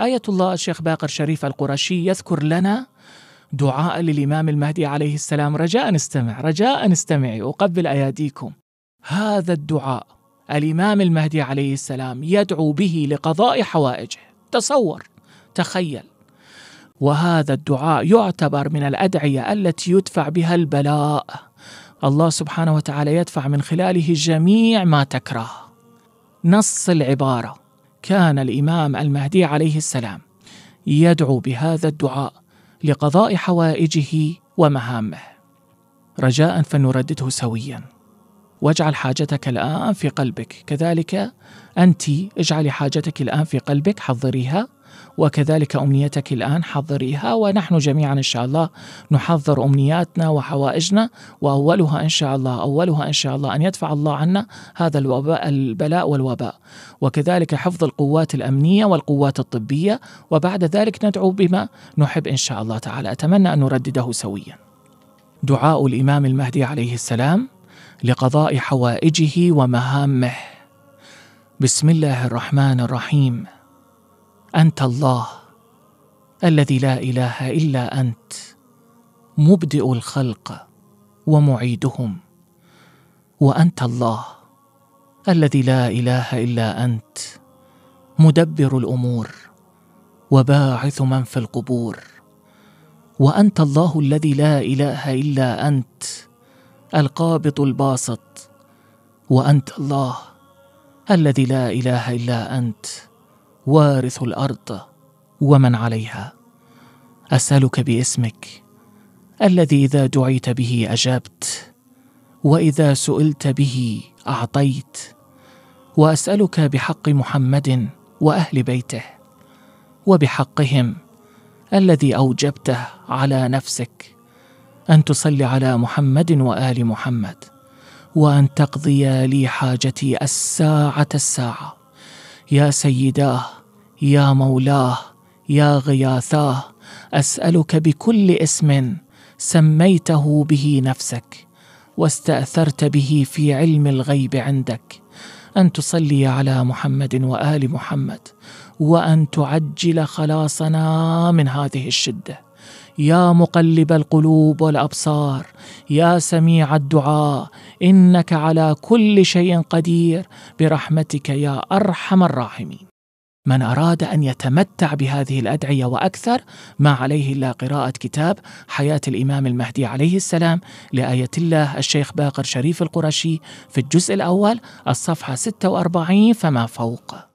آية الله الشيخ باقر شريف القرشي يذكر لنا دعاء للإمام المهدي عليه السلام رجاء استمع رجاء استمعي أقبل أياديكم هذا الدعاء الإمام المهدي عليه السلام يدعو به لقضاء حوائجه تصور تخيل وهذا الدعاء يعتبر من الأدعية التي يدفع بها البلاء الله سبحانه وتعالى يدفع من خلاله جميع ما تكره نص العبارة كان الامام المهدي عليه السلام يدعو بهذا الدعاء لقضاء حوائجه ومهامه رجاء فنردده سويا واجعل حاجتك الان في قلبك كذلك انت اجعلي حاجتك الان في قلبك حضريها وكذلك أمنيتك الآن حضريها ونحن جميعا إن شاء الله نحضر أمنياتنا وحوائجنا وأولها إن شاء الله أولها إن شاء الله أن يدفع الله عنا هذا الوباء البلاء والوباء وكذلك حفظ القوات الأمنية والقوات الطبية وبعد ذلك ندعو بما نحب إن شاء الله تعالى أتمنى أن نردده سويا دعاء الإمام المهدي عليه السلام لقضاء حوائجه ومهامه بسم الله الرحمن الرحيم انت الله الذي لا اله الا انت مبدئ الخلق ومعيدهم وانت الله الذي لا اله الا انت مدبر الامور وباعث من في القبور وانت الله الذي لا اله الا انت القابض الباسط وانت الله الذي لا اله الا انت وارث الارض ومن عليها اسالك باسمك الذي اذا دعيت به اجبت واذا سئلت به اعطيت واسالك بحق محمد واهل بيته وبحقهم الذي اوجبته على نفسك ان تصلي على محمد وال محمد وان تقضي لي حاجتي الساعه الساعه يا سيداه يا مولاه يا غياثاه اسالك بكل اسم سميته به نفسك واستاثرت به في علم الغيب عندك ان تصلي على محمد وال محمد وان تعجل خلاصنا من هذه الشده يا مقلب القلوب والابصار يا سميع الدعاء انك على كل شيء قدير برحمتك يا ارحم الراحمين من أراد أن يتمتع بهذه الأدعية وأكثر ما عليه إلا قراءة كتاب حياة الإمام المهدي عليه السلام لآية الله الشيخ باقر شريف القرشي في الجزء الأول الصفحة 46 فما فوق